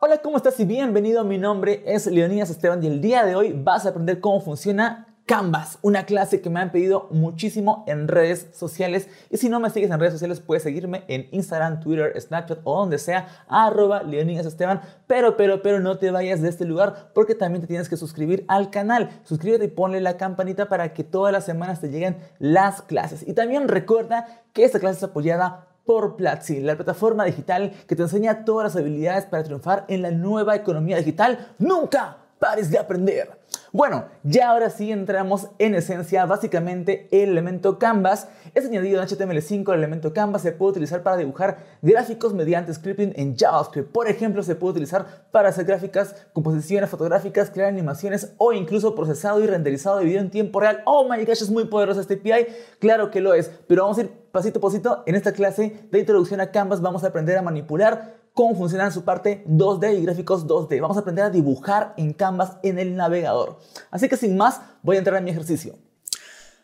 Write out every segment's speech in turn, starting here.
Hola, ¿cómo estás? Y bienvenido. Mi nombre es Leonidas Esteban y el día de hoy vas a aprender cómo funciona Canvas, una clase que me han pedido muchísimo en redes sociales. Y si no me sigues en redes sociales, puedes seguirme en Instagram, Twitter, Snapchat o donde sea, arroba Leonidas Esteban. Pero, pero, pero no te vayas de este lugar porque también te tienes que suscribir al canal. Suscríbete y ponle la campanita para que todas las semanas te lleguen las clases. Y también recuerda que esta clase es apoyada por Platzi, la plataforma digital que te enseña todas las habilidades para triunfar en la nueva economía digital. Nunca pares de aprender. Bueno, ya ahora sí entramos en esencia. Básicamente, el elemento Canvas es añadido en HTML5. El elemento Canvas se puede utilizar para dibujar gráficos mediante scripting en JavaScript. Por ejemplo, se puede utilizar para hacer gráficas, composiciones fotográficas, crear animaciones o incluso procesado y renderizado de video en tiempo real. Oh my gosh, es muy poderoso este API. Claro que lo es, pero vamos a ir pasito a pasito. En esta clase de introducción a Canvas vamos a aprender a manipular cómo funcionan su parte 2D y gráficos 2D. Vamos a aprender a dibujar en Canvas en el navegador. Así que sin más, voy a entrar en mi ejercicio.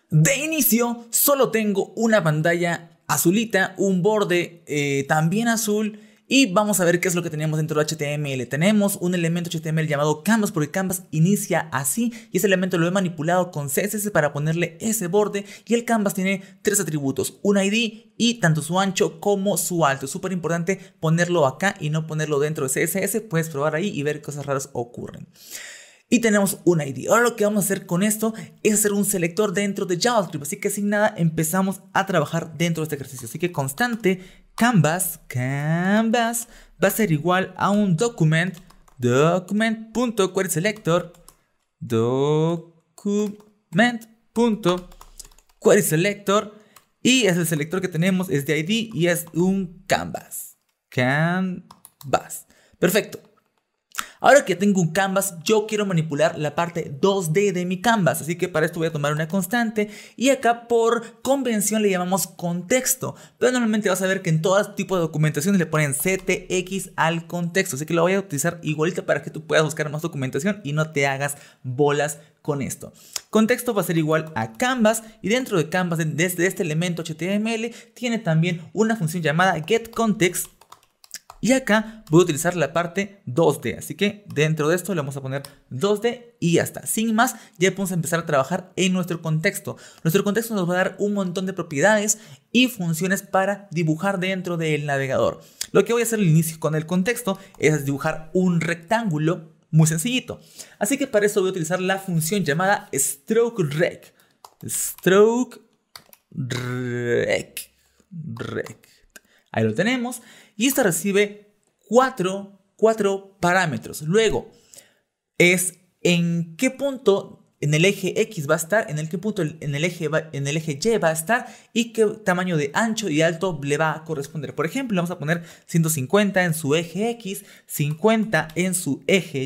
De inicio, solo tengo una pantalla azulita, un borde eh, también azul y vamos a ver qué es lo que tenemos dentro de HTML. Tenemos un elemento HTML llamado Canvas porque Canvas inicia así y ese elemento lo he manipulado con CSS para ponerle ese borde y el Canvas tiene tres atributos, un ID y tanto su ancho como su alto. Es súper importante ponerlo acá y no ponerlo dentro de CSS. Puedes probar ahí y ver qué cosas raras ocurren. Y tenemos una ID. Ahora lo que vamos a hacer con esto es hacer un selector dentro de JavaScript. Así que sin nada empezamos a trabajar dentro de este ejercicio. Así que constante canvas, canvas va a ser igual a un document, document.querySelector, document.querySelector y es el selector que tenemos, es de ID y es un canvas, canvas. Perfecto. Ahora que tengo un canvas, yo quiero manipular la parte 2D de mi canvas, así que para esto voy a tomar una constante y acá por convención le llamamos contexto, pero normalmente vas a ver que en todo tipo de documentaciones le ponen CTX al contexto, así que lo voy a utilizar igualita para que tú puedas buscar más documentación y no te hagas bolas con esto. Contexto va a ser igual a Canvas y dentro de Canvas, desde este elemento HTML, tiene también una función llamada getContext y acá voy a utilizar la parte 2D, así que dentro de esto le vamos a poner 2D y ya está. Sin más, ya podemos empezar a trabajar en nuestro contexto. Nuestro contexto nos va a dar un montón de propiedades y funciones para dibujar dentro del navegador. Lo que voy a hacer al inicio con el contexto es dibujar un rectángulo muy sencillito. Así que para eso voy a utilizar la función llamada stroke Rec. Stroke rect. Ahí lo tenemos y esta recibe cuatro, cuatro parámetros. Luego, es en qué punto en el eje X va a estar, en el qué punto en el eje, en el eje Y va a estar y qué tamaño de ancho y alto le va a corresponder. Por ejemplo, vamos a poner 150 en su eje X, 50 en su eje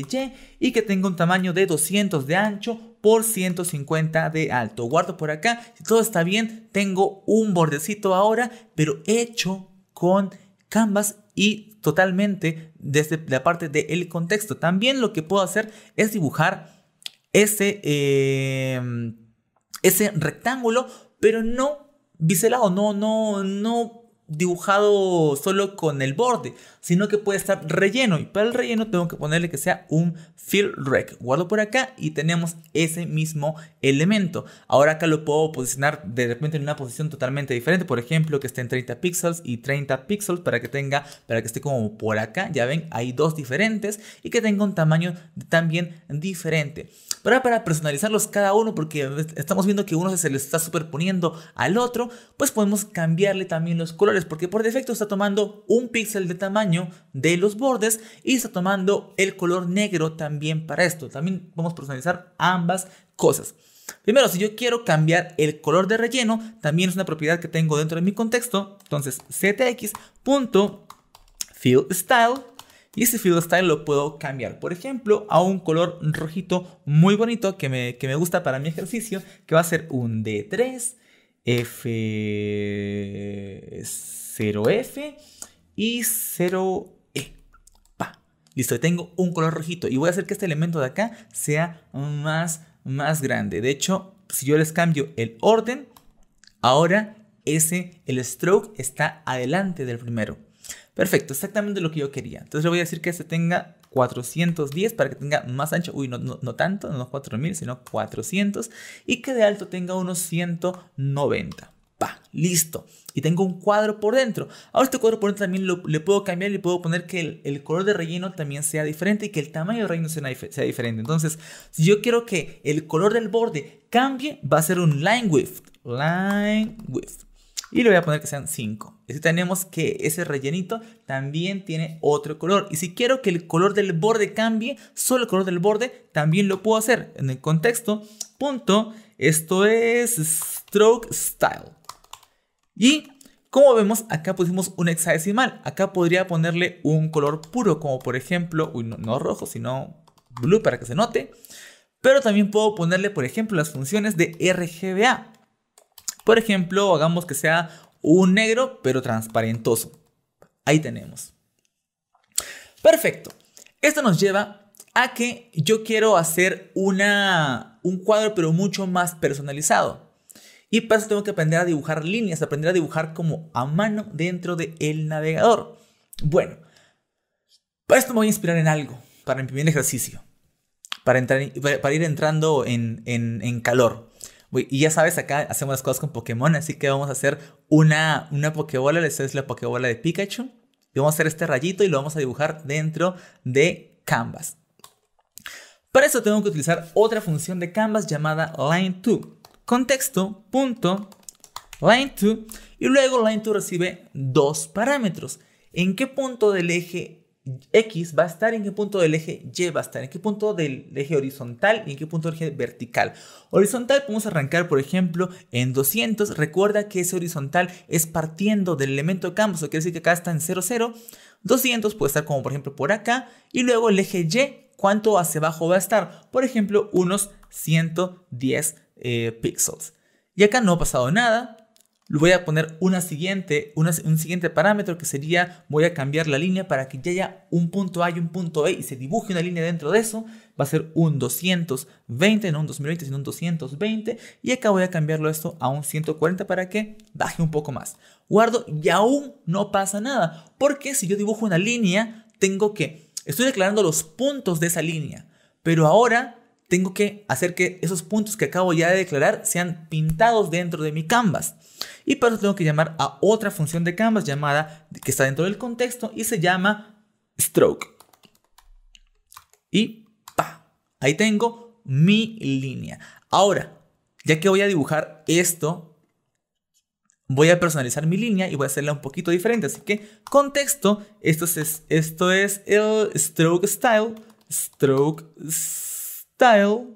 Y y que tenga un tamaño de 200 de ancho por 150 de alto. Guardo por acá, si todo está bien, tengo un bordecito ahora, pero hecho con Canvas y totalmente desde la parte del contexto. También lo que puedo hacer es dibujar ese, eh, ese rectángulo, pero no biselado, no, no, no dibujado solo con el borde, sino que puede estar relleno. Y para el relleno tengo que ponerle que sea un fill rec. Guardo por acá y tenemos ese mismo elemento. Ahora acá lo puedo posicionar de repente en una posición totalmente diferente. Por ejemplo, que esté en 30 píxeles y 30 píxeles para que tenga, para que esté como por acá. Ya ven, hay dos diferentes y que tenga un tamaño también diferente. Pero para personalizarlos cada uno, porque estamos viendo que uno se le está superponiendo al otro, pues podemos cambiarle también los colores porque por defecto está tomando un píxel de tamaño de los bordes y está tomando el color negro también para esto. También vamos a personalizar ambas cosas. Primero, si yo quiero cambiar el color de relleno, también es una propiedad que tengo dentro de mi contexto. Entonces, style y ese fill style lo puedo cambiar, por ejemplo, a un color rojito muy bonito que que me gusta para mi ejercicio, que va a ser un D3 F0F y 0E. Pa. Listo, tengo un color rojito y voy a hacer que este elemento de acá sea más, más grande. De hecho, si yo les cambio el orden, ahora ese, el stroke está adelante del primero. Perfecto, exactamente lo que yo quería. Entonces le voy a decir que se este tenga 410 para que tenga más ancho, uy, no, no, tanto, no 4000, sino 400, y que de alto tenga unos 190. Pa, listo. Y tengo un cuadro por dentro. Ahora este cuadro por dentro también le puedo cambiar y le puedo poner que el, color de relleno también sea diferente y que el tamaño de relleno sea, sea, diferente. Entonces, si yo quiero que el color del borde cambie, va a ser un line width. Line width y le voy a poner que sean 5. Y si tenemos que ese rellenito también tiene otro color. Y si quiero que el color del borde cambie, solo el color del borde también lo puedo hacer. En el contexto, punto, esto es stroke style. Y como vemos, acá pusimos un hexadecimal. Acá podría ponerle un color puro, como por ejemplo, no, no rojo, sino blue para que se note. Pero también puedo ponerle, por ejemplo, las funciones de RGBA. Por ejemplo, hagamos que sea un negro pero transparentoso. Ahí tenemos. Perfecto. Esto nos lleva a que yo quiero hacer una, un cuadro pero mucho más personalizado. Y para eso tengo que aprender a dibujar líneas, aprender a dibujar como a mano dentro del el navegador. Bueno, para esto me voy a inspirar en algo, para mi primer ejercicio, para, entrar, para ir entrando en, en, en calor y ya sabes, acá hacemos las cosas con Pokémon, así que vamos a hacer una, una Pokébola, esta es la Pokébola de Pikachu. Y vamos a hacer este rayito y lo vamos a dibujar dentro de Canvas. Para eso tengo que utilizar otra función de Canvas llamada line2. line 2 y luego line2 recibe dos parámetros. ¿En qué punto del eje X va a estar en qué punto del eje Y va a estar, en qué punto del eje horizontal y en qué punto del eje vertical. Horizontal podemos arrancar, por ejemplo, en 200. Recuerda que ese horizontal es partiendo del elemento campo, eso quiere decir que acá está en 0, 0. 200 puede estar como por ejemplo por acá. Y luego el eje Y, ¿cuánto hacia abajo va a estar? Por ejemplo, unos 110 eh, píxeles. Y acá no ha pasado nada, voy a poner una siguiente, un siguiente parámetro que sería voy a cambiar la línea para que ya haya un punto A y un punto B y se dibuje una línea dentro de eso. Va a ser un 220, no un 2020, sino un 220. Y acá voy a cambiarlo esto a un 140 para que baje un poco más. Guardo y aún no pasa nada. Porque si yo dibujo una línea, tengo que... Estoy declarando los puntos de esa línea. Pero ahora tengo que hacer que esos puntos que acabo ya de declarar sean pintados dentro de mi canvas. Y para eso tengo que llamar a otra función de canvas llamada que está dentro del contexto y se llama stroke. Y pa, ahí tengo mi línea. Ahora, ya que voy a dibujar esto, voy a personalizar mi línea y voy a hacerla un poquito diferente. Así que contexto, esto es, esto es el stroke style, stroke style style.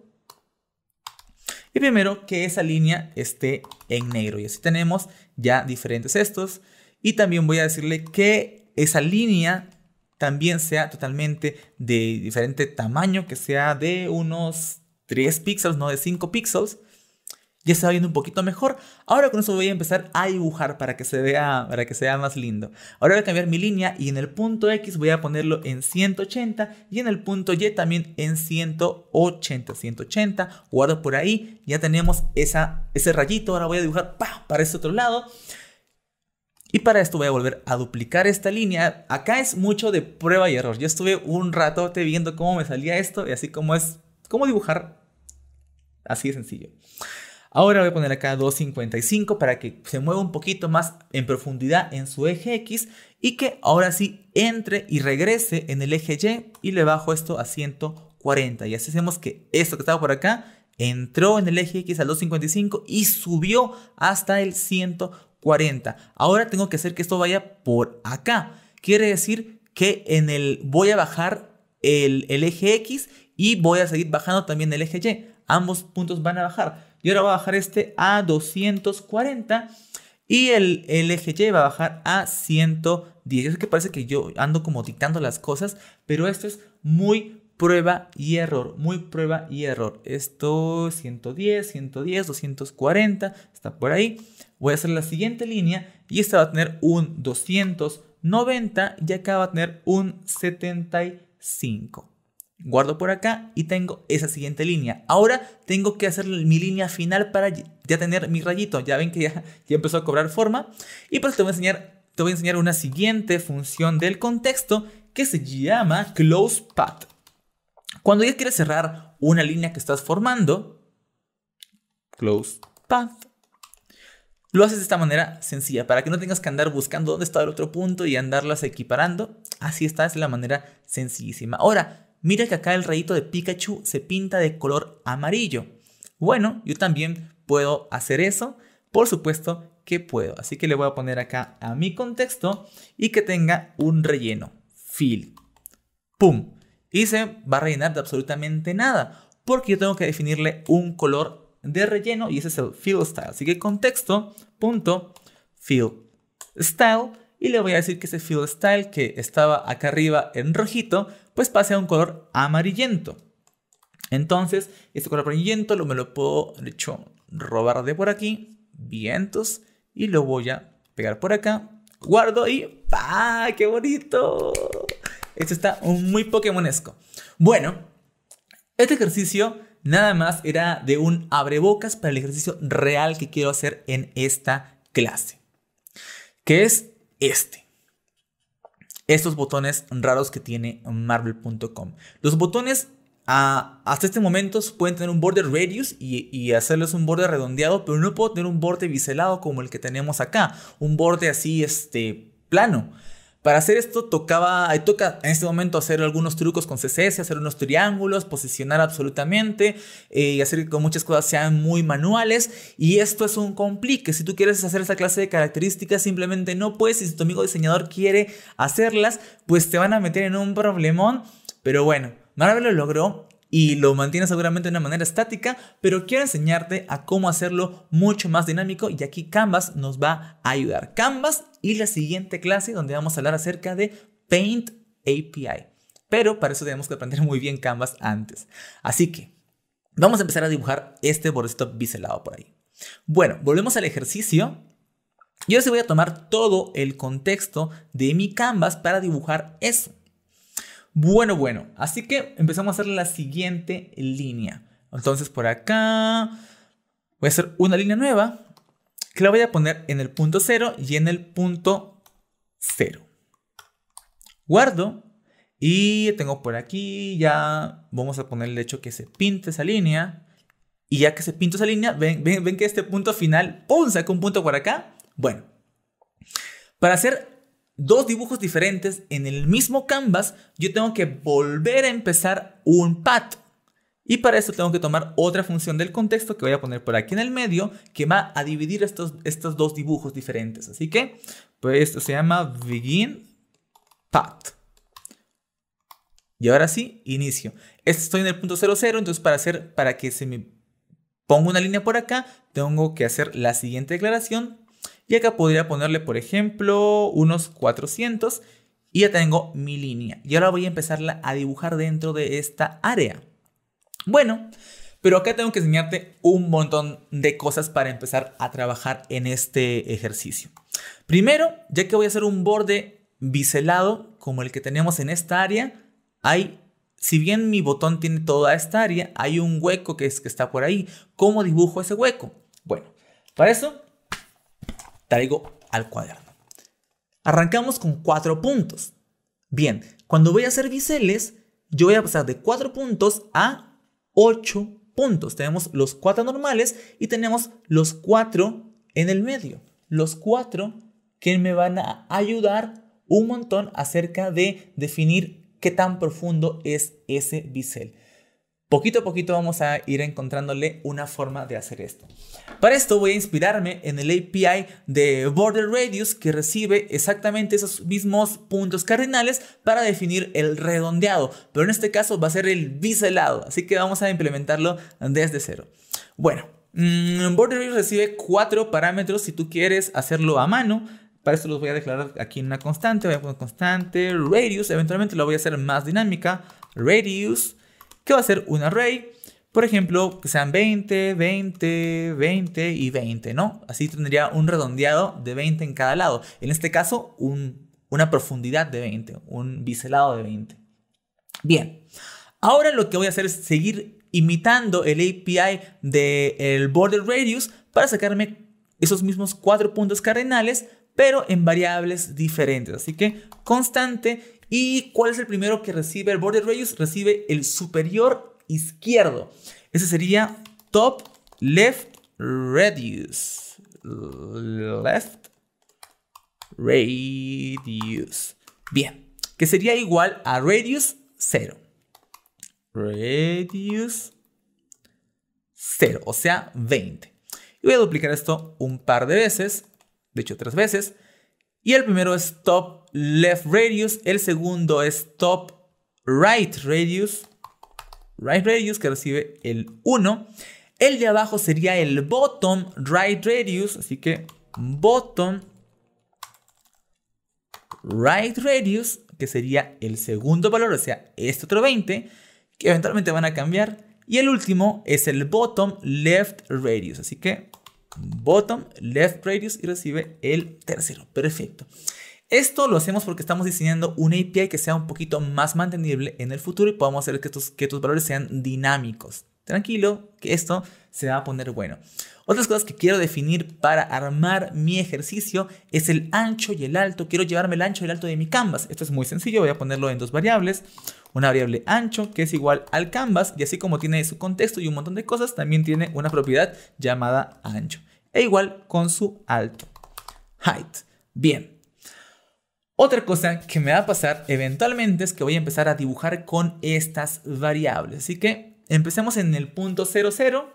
Y primero que esa línea esté en negro. Y así tenemos ya diferentes estos. Y también voy a decirle que esa línea también sea totalmente de diferente tamaño, que sea de unos 3 píxeles, no de 5 píxeles ya se va viendo un poquito mejor. Ahora con eso voy a empezar a dibujar para que se vea, para que sea más lindo. Ahora voy a cambiar mi línea y en el punto X voy a ponerlo en 180 y en el punto Y también en 180, 180. Guardo por ahí, ya tenemos ese rayito. Ahora voy a dibujar para este otro lado. Y para esto voy a volver a duplicar esta línea. Acá es mucho de prueba y error. Yo estuve un ratote viendo cómo me salía esto y así como es, cómo dibujar. Así de sencillo. Ahora voy a poner acá 255 para que se mueva un poquito más en profundidad en su eje X y que ahora sí entre y regrese en el eje Y y le bajo esto a 140. Y así hacemos que esto que estaba por acá entró en el eje X al 255 y subió hasta el 140. Ahora tengo que hacer que esto vaya por acá. Quiere decir que en el voy a bajar el, el eje X y voy a seguir bajando también el eje Y. Ambos puntos van a bajar. Y ahora voy a bajar este a 240 y el Y va a bajar a 110. Es que parece que yo ando como dictando las cosas, pero esto es muy prueba y error, muy prueba y error. Esto 110, 110, 240, está por ahí. Voy a hacer la siguiente línea y esta va a tener un 290 y acá va a tener un 75 guardo por acá y tengo esa siguiente línea. Ahora tengo que hacer mi línea final para ya tener mi rayito. Ya ven que ya, ya empezó a cobrar forma. Y pues te voy a enseñar, te voy a enseñar una siguiente función del contexto que se llama close path. Cuando ya quieres cerrar una línea que estás formando, close path. Lo haces de esta manera sencilla, para que no tengas que andar buscando dónde está el otro punto y andarlas equiparando. Así está, es la manera sencillísima. Ahora, Mira que acá el rayito de Pikachu se pinta de color amarillo. Bueno, yo también puedo hacer eso. Por supuesto que puedo. Así que le voy a poner acá a mi contexto y que tenga un relleno. Fill. ¡Pum! Y se va a rellenar de absolutamente nada. Porque yo tengo que definirle un color de relleno y ese es el fill style. Así que contexto fill style y le voy a decir que ese Field style que estaba acá arriba en rojito, pues pase a un color amarillento. Entonces, este color amarillento lo, me lo puedo, de hecho, robar de por aquí, vientos, y lo voy a pegar por acá, guardo y ¡pa! ¡Qué bonito! Esto está muy pokémonesco. Bueno, este ejercicio nada más era de un abrebocas para el ejercicio real que quiero hacer en esta clase. Que es este. Estos botones raros que tiene Marvel.com. Los botones ah, hasta este momento pueden tener un borde radius y, hacerles un borde redondeado, pero no puedo tener un borde biselado como el que tenemos acá, un borde así este plano. Para hacer esto tocaba, toca en este momento hacer algunos trucos con CSS, hacer unos triángulos, posicionar absolutamente y eh, hacer que muchas cosas sean muy manuales. Y esto es un complique. Si tú quieres hacer esa clase de características, simplemente no puedes. Y si tu amigo diseñador quiere hacerlas, pues te van a meter en un problemón. Pero bueno, Marvel lo logró y lo mantienes seguramente de una manera estática, pero quiero enseñarte a cómo hacerlo mucho más dinámico y aquí Canvas nos va a ayudar. Canvas y la siguiente clase donde vamos a hablar acerca de Paint API. Pero para eso tenemos que aprender muy bien Canvas antes. Así que vamos a empezar a dibujar este bordecito biselado por ahí. Bueno, volvemos al ejercicio. Yo se voy a tomar todo el contexto de mi Canvas para dibujar eso. Bueno, bueno, así que empezamos a hacer la siguiente línea. Entonces por acá voy a hacer una línea nueva que la voy a poner en el punto 0 y en el punto 0. Guardo y tengo por aquí ya vamos a poner el hecho que se pinte esa línea. Y ya que se pinta esa línea, ven, ven, que este punto final, ¡pum! saca un punto por acá. Bueno, para hacer dos dibujos diferentes en el mismo canvas, yo tengo que volver a empezar un path. Y para eso tengo que tomar otra función del contexto que voy a poner por aquí en el medio, que va a dividir estos, estos dos dibujos diferentes. Así que, pues esto se llama begin path. Y ahora sí, inicio. Estoy en el punto 00, entonces para, hacer, para que se me ponga una línea por acá, tengo que hacer la siguiente declaración, y acá podría ponerle, por ejemplo, unos 400. Y ya tengo mi línea. Y ahora voy a empezarla a dibujar dentro de esta área. Bueno, pero acá tengo que enseñarte un montón de cosas para empezar a trabajar en este ejercicio. Primero, ya que voy a hacer un borde biselado como el que tenemos en esta área, hay, si bien mi botón tiene toda esta área, hay un hueco que, es, que está por ahí. ¿Cómo dibujo ese hueco? Bueno, para eso traigo al cuadrado. Arrancamos con cuatro puntos. Bien, cuando voy a hacer biseles, yo voy a pasar de cuatro puntos a ocho puntos. Tenemos los cuatro normales y tenemos los cuatro en el medio. Los cuatro que me van a ayudar un montón acerca de definir qué tan profundo es ese bisel. Poquito a poquito vamos a ir encontrándole una forma de hacer esto. Para esto voy a inspirarme en el API de Border Radius que recibe exactamente esos mismos puntos cardinales para definir el redondeado, pero en este caso va a ser el biselado, así que vamos a implementarlo desde cero. Bueno, mm, Border Radius recibe cuatro parámetros si tú quieres hacerlo a mano. Para esto los voy a declarar aquí en una constante, voy a poner constante, radius, eventualmente lo voy a hacer más dinámica, radius, que va a ser un array, por ejemplo, que sean 20, 20, 20 y 20, ¿no? Así tendría un redondeado de 20 en cada lado. En este caso, una profundidad de 20, un biselado de 20. Bien, ahora lo que voy a hacer es seguir imitando el API del border radius para sacarme esos mismos cuatro puntos cardinales, pero en variables diferentes. Así que constante ¿Y cuál es el primero que recibe el border radius? Recibe el superior izquierdo. Ese sería top left radius. Left radius. Bien, que sería igual a radius 0. Radius 0, o sea, 20. Y voy a duplicar esto un par de veces, de hecho tres veces. Y el primero es top left radius, el segundo es top right radius, right radius que recibe el 1. El de abajo sería el bottom right radius, así que bottom right radius, que sería el segundo valor, o sea, este otro 20, que eventualmente van a cambiar. Y el último es el bottom left radius, así que bottom left radius y recibe el tercero. Perfecto. Esto lo hacemos porque estamos diseñando una API que sea un poquito más mantenible en el futuro y podamos hacer que estos que tus valores sean dinámicos. Tranquilo, que esto se va a poner bueno. Otras cosas que quiero definir para armar mi ejercicio es el ancho y el alto. Quiero llevarme el ancho y el alto de mi canvas. Esto es muy sencillo, voy a ponerlo en dos variables. Una variable ancho que es igual al canvas y así como tiene su contexto y un montón de cosas, también tiene una propiedad llamada ancho. E igual con su alto, height. Bien, otra cosa que me va a pasar eventualmente es que voy a empezar a dibujar con estas variables. Así que empecemos en el punto 00.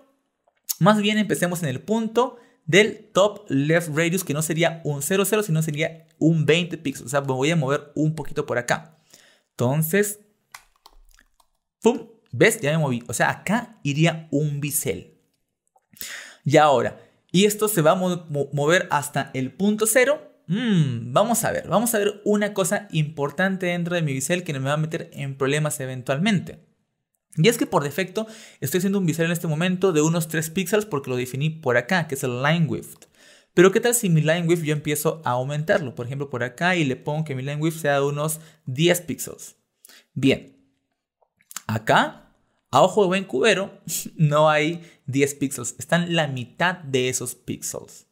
Más bien empecemos en el punto del top left radius, que no sería un 00, sino sería un 20 pixels. O sea, me voy a mover un poquito por acá. Entonces, ¡pum! ¿Ves? Ya me moví. O sea, acá iría un bisel. Y ahora, y esto se va a mover hasta el punto 0 Mm, vamos a ver, vamos a ver una cosa importante dentro de mi bisel que me va a meter en problemas eventualmente. Y es que por defecto estoy haciendo un bisel en este momento de unos 3 píxeles porque lo definí por acá, que es el line width. Pero qué tal si mi line width yo empiezo a aumentarlo, por ejemplo por acá y le pongo que mi line width sea de unos 10 píxeles. Bien, acá a ojo de buen cubero no hay 10 píxeles, están la mitad de esos píxeles.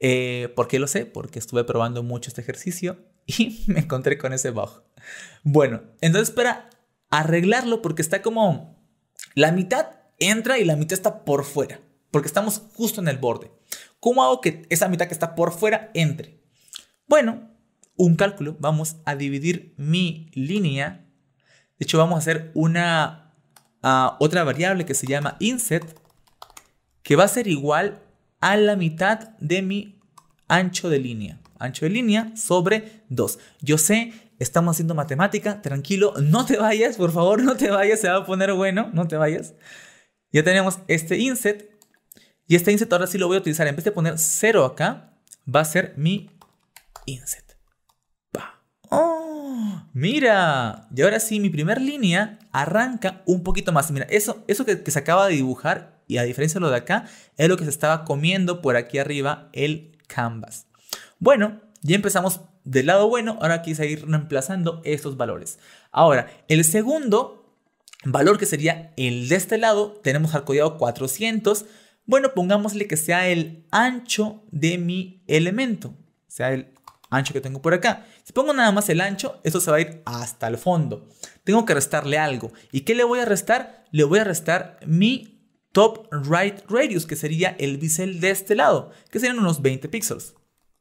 Porque eh, ¿Por qué lo sé? Porque estuve probando mucho este ejercicio y me encontré con ese bug. Bueno, entonces para arreglarlo, porque está como la mitad entra y la mitad está por fuera, porque estamos justo en el borde. ¿Cómo hago que esa mitad que está por fuera entre? Bueno, un cálculo, vamos a dividir mi línea. De hecho, vamos a hacer una ah, otra variable que se llama inset, que va a ser igual a la mitad de mi ancho de línea. Ancho de línea sobre 2. Yo sé, estamos haciendo matemática, tranquilo, no te vayas, por favor, no te vayas, se va a poner bueno, no te vayas. Ya tenemos este inset y este inset ahora sí lo voy a utilizar. En vez de poner 0 acá, va a ser mi inset. ¡Oh! Mira. Y ahora sí, mi primera línea arranca un poquito más. Mira, eso, eso que se acaba de dibujar y a diferencia de lo de acá, es lo que se estaba comiendo por aquí arriba el canvas. Bueno, ya empezamos del lado bueno, ahora quise ir reemplazando estos valores. Ahora, el segundo valor que sería el de este lado, tenemos codiado 400. Bueno, pongámosle que sea el ancho de mi elemento, sea el ancho que tengo por acá. Si pongo nada más el ancho, esto se va a ir hasta el fondo. Tengo que restarle algo. ¿Y qué le voy a restar? Le voy a restar mi top right radius, que sería el bisel de este lado, que serían unos 20 píxeles.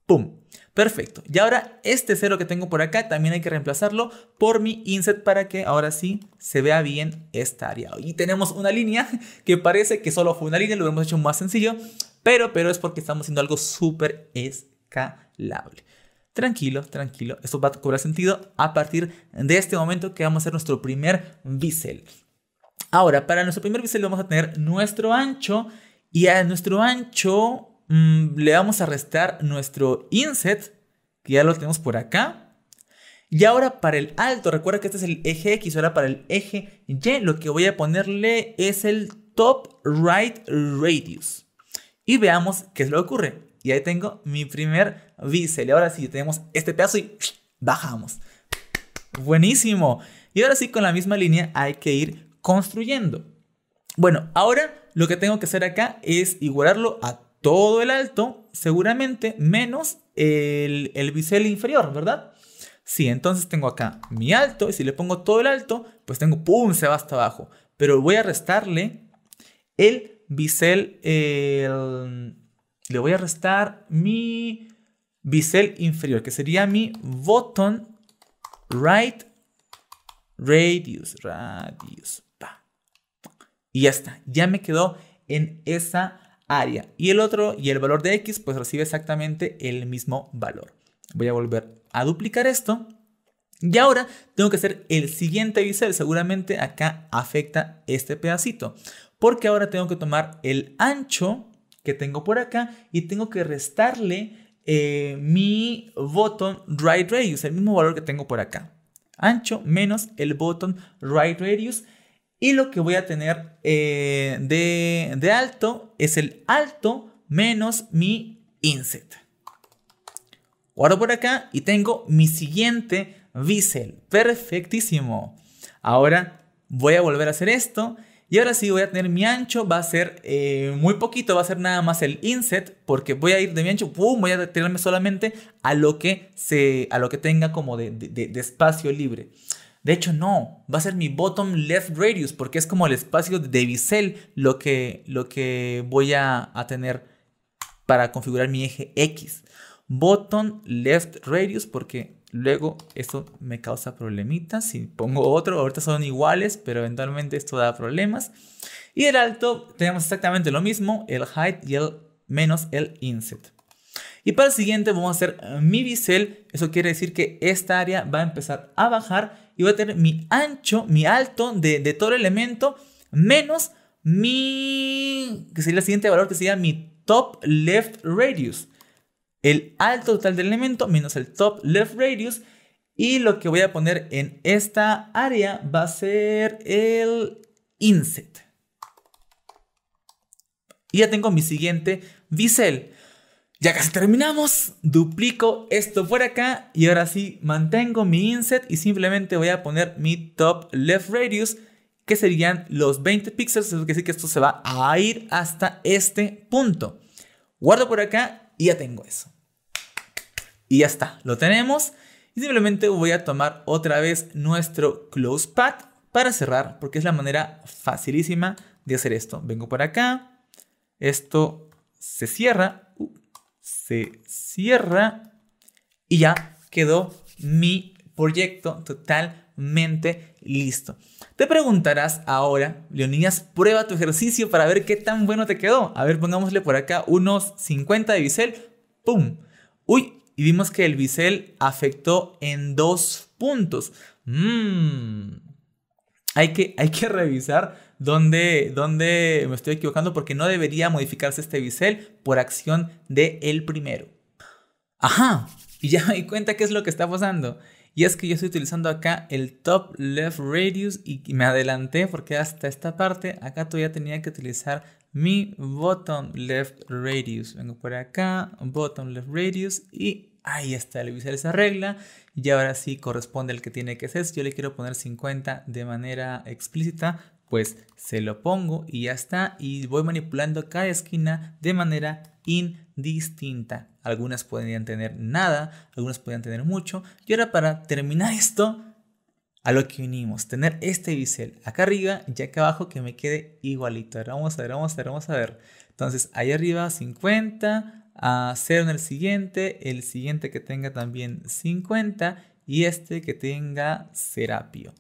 ¡Pum! Perfecto. Y ahora este cero que tengo por acá también hay que reemplazarlo por mi inset para que ahora sí se vea bien esta área. Y tenemos una línea que parece que solo fue una línea, lo hemos hecho más sencillo, pero, pero es porque estamos haciendo algo súper escalable. Tranquilo, tranquilo, esto va a cobrar sentido a partir de este momento que vamos a hacer nuestro primer bisel. Ahora, para nuestro primer bisel vamos a tener nuestro ancho y a nuestro ancho mm, le vamos a restar nuestro inset, que ya lo tenemos por acá. Y ahora para el alto, recuerda que este es el eje X, ahora para el eje Y lo que voy a ponerle es el top right radius. Y veamos qué es lo que ocurre. Y ahí tengo mi primer bisel. Ahora sí, tenemos este pedazo y bajamos. Buenísimo. Y ahora sí, con la misma línea hay que ir construyendo. Bueno, ahora lo que tengo que hacer acá es igualarlo a todo el alto, seguramente menos el, bisel inferior, ¿verdad? Sí, entonces tengo acá mi alto y si le pongo todo el alto, pues tengo, ¡pum!, se va hasta abajo. Pero voy a restarle el bisel, le voy a restar mi bisel inferior, que sería mi button right radius, radius. Y ya está, ya me quedó en esa área. Y el otro y el valor de x pues recibe exactamente el mismo valor. Voy a volver a duplicar esto. Y ahora tengo que hacer el siguiente bisel. Seguramente acá afecta este pedacito. Porque ahora tengo que tomar el ancho que tengo por acá y tengo que restarle eh, mi botón right radius, el mismo valor que tengo por acá. Ancho menos el botón right radius y lo que voy a tener eh, de, alto es el alto menos mi inset. Guardo por acá y tengo mi siguiente bisel. Perfectísimo. Ahora voy a volver a hacer esto. Y ahora sí voy a tener mi ancho, va a ser eh, muy poquito, va a ser nada más el inset, porque voy a ir de mi ancho, ¡pum! voy a detenerme solamente a lo que, se, a lo que tenga como de, de espacio libre. De hecho, no, va a ser mi bottom left radius porque es como el espacio de bisel lo que, lo que voy a, tener para configurar mi eje X. Bottom left radius porque luego esto me causa problemitas. Si pongo otro, ahorita son iguales, pero eventualmente esto da problemas. Y el alto tenemos exactamente lo mismo, el height y el menos el inset. Y para el siguiente vamos a hacer mi bisel. Eso quiere decir que esta área va a empezar a bajar y voy a tener mi ancho, mi alto de, todo el elemento, menos mi, que sería el siguiente valor, que sería mi top left radius. El alto total del elemento menos el top left radius. Y lo que voy a poner en esta área va a ser el inset. Y ya tengo mi siguiente bisel. Ya casi terminamos, duplico esto por acá y ahora sí mantengo mi inset y simplemente voy a poner mi top left radius que serían los 20 píxeles, es decir que esto se va a ir hasta este punto. Guardo por acá y ya tengo eso. Y ya está, lo tenemos y simplemente voy a tomar otra vez nuestro close path para cerrar porque es la manera facilísima de hacer esto. Vengo por acá, esto se cierra se cierra y ya quedó mi proyecto totalmente listo. Te preguntarás ahora, Leonidas, prueba tu ejercicio para ver qué tan bueno te quedó. A ver, pongámosle por acá unos 50 de bisel. ¡Pum! Uy, y vimos que el bisel afectó en dos puntos. Mm. Hay que, hay que revisar dónde, dónde me estoy equivocando porque no debería modificarse este bisel por acción de el primero. Ajá, y ya me di cuenta qué es lo que está pasando. Y es que yo estoy utilizando acá el top left radius y me adelanté porque hasta esta parte acá todavía tenía que utilizar mi bottom left radius. Vengo por acá, bottom left radius y ahí está, el bisel esa arregla y ahora sí corresponde al que tiene que ser. Yo le quiero poner 50 de manera explícita pues se lo pongo y ya está y voy manipulando cada esquina de manera indistinta. Algunas podrían tener nada, algunas podrían tener mucho. Y ahora para terminar esto, a lo que vinimos, tener este bisel acá arriba y acá abajo que me quede igualito. Ahora vamos a ver, vamos a ver, vamos a ver. Entonces, ahí arriba 50, a 0 en el siguiente, el siguiente que tenga también 50 y este que tenga Serapio.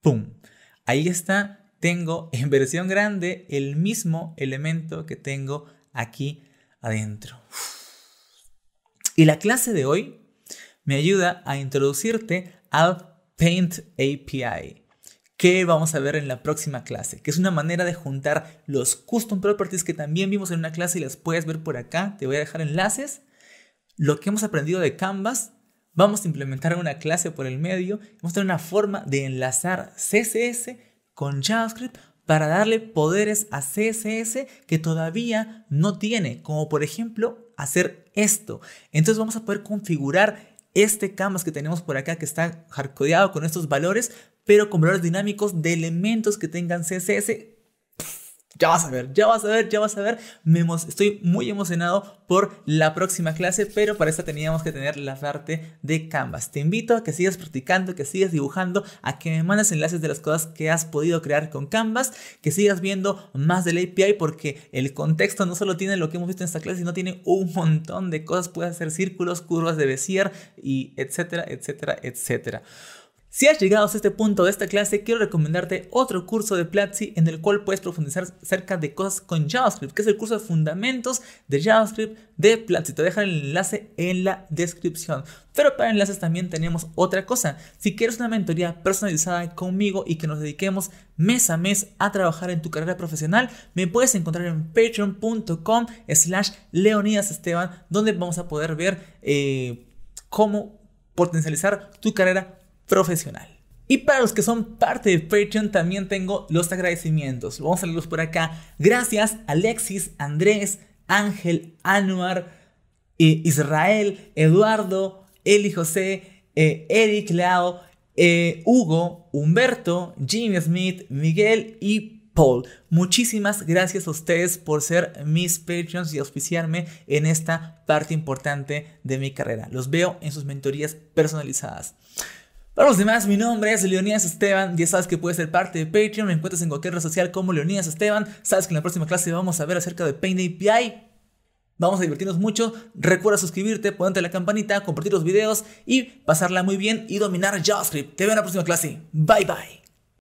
¡Pum! Ahí está, tengo en versión grande el mismo elemento que tengo aquí adentro. Y la clase de hoy me ayuda a introducirte al Paint API que vamos a ver en la próxima clase, que es una manera de juntar los custom properties que también vimos en una clase y las puedes ver por acá, te voy a dejar enlaces, lo que hemos aprendido de Canvas Vamos a implementar una clase por el medio, vamos a tener una forma de enlazar CSS con JavaScript para darle poderes a CSS que todavía no tiene, como por ejemplo hacer esto. Entonces vamos a poder configurar este canvas que tenemos por acá que está hardcodeado con estos valores, pero con valores dinámicos de elementos que tengan CSS ya vas a ver, ya vas a ver, ya vas a ver. estoy muy emocionado por la próxima clase, pero para esta teníamos que tener la parte de Canvas. Te invito a que sigas practicando, que sigas dibujando, a que me mandes enlaces de las cosas que has podido crear con Canvas, que sigas viendo más del API porque el contexto no solo tiene lo que hemos visto en esta clase, sino tiene un montón de cosas. Puedes hacer círculos, curvas de Bezier y etcétera, etcétera, etcétera. Si has llegado a este punto de esta clase, quiero recomendarte otro curso de Platzi en el cual puedes profundizar acerca de cosas con JavaScript, que es el curso de fundamentos de JavaScript de Platzi. Te dejo el enlace en la descripción. Pero para enlaces también tenemos otra cosa. Si quieres una mentoría personalizada conmigo y que nos dediquemos mes a mes a trabajar en tu carrera profesional, me puedes encontrar en patreon.com slash Leonidas Esteban, donde vamos a poder ver eh, cómo potencializar tu carrera profesional. Y para los que son parte de Patreon también tengo los agradecimientos. Vamos a leerlos por acá. Gracias Alexis, Andrés, Ángel, Anuar, eh, Israel, Eduardo, Eli José, eh, Eric Lao, eh, Hugo, Humberto, Jimmy Smith, Miguel y Paul. Muchísimas gracias a ustedes por ser mis Patreons y auspiciarme en esta parte importante de mi carrera. Los veo en sus mentorías personalizadas. Hola los demás, mi nombre es Leonidas Esteban. Ya sabes que puedes ser parte de Patreon. Me encuentras en cualquier red social como Leonidas Esteban. Sabes que en la próxima clase vamos a ver acerca de Paint API. Vamos a divertirnos mucho. Recuerda suscribirte, ponerte la campanita, compartir los videos y pasarla muy bien y dominar JavaScript. Te veo en la próxima clase. Bye bye.